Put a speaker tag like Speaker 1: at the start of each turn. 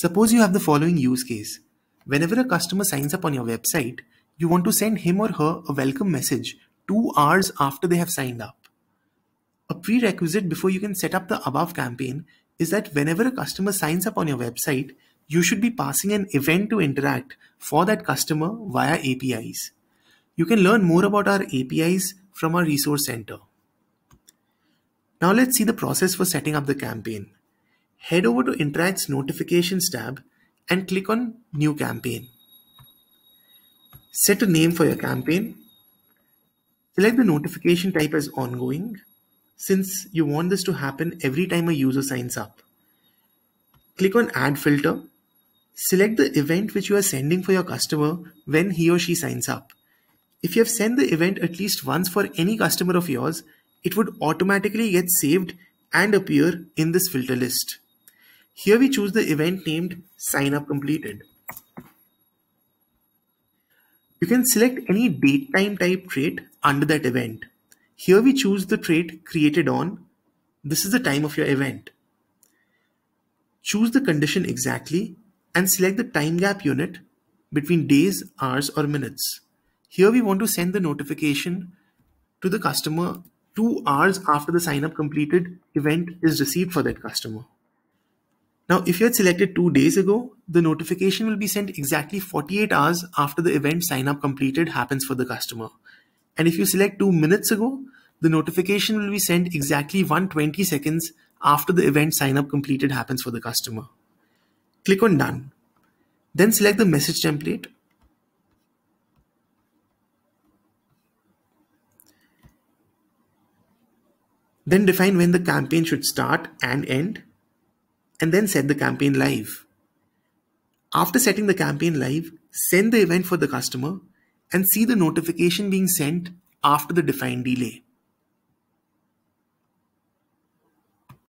Speaker 1: Suppose you have the following use case. Whenever a customer signs up on your website, you want to send him or her a welcome message two hours after they have signed up. A prerequisite before you can set up the above campaign is that whenever a customer signs up on your website, you should be passing an event to interact for that customer via APIs. You can learn more about our APIs from our resource center. Now let's see the process for setting up the campaign head over to Interact's Notifications tab and click on New Campaign. Set a name for your campaign. Select the notification type as ongoing since you want this to happen every time a user signs up. Click on Add Filter. Select the event which you are sending for your customer when he or she signs up. If you have sent the event at least once for any customer of yours, it would automatically get saved and appear in this filter list. Here we choose the event named sign up completed. You can select any date time type trait under that event. Here we choose the trait created on. This is the time of your event. Choose the condition exactly and select the time gap unit between days, hours or minutes. Here we want to send the notification to the customer two hours after the sign up completed event is received for that customer. Now, if you had selected two days ago, the notification will be sent exactly 48 hours after the event sign up completed happens for the customer. And if you select two minutes ago, the notification will be sent exactly 120 seconds after the event sign up completed happens for the customer. Click on done. Then select the message template. Then define when the campaign should start and end and then set the campaign live. After setting the campaign live, send the event for the customer and see the notification being sent after the defined delay.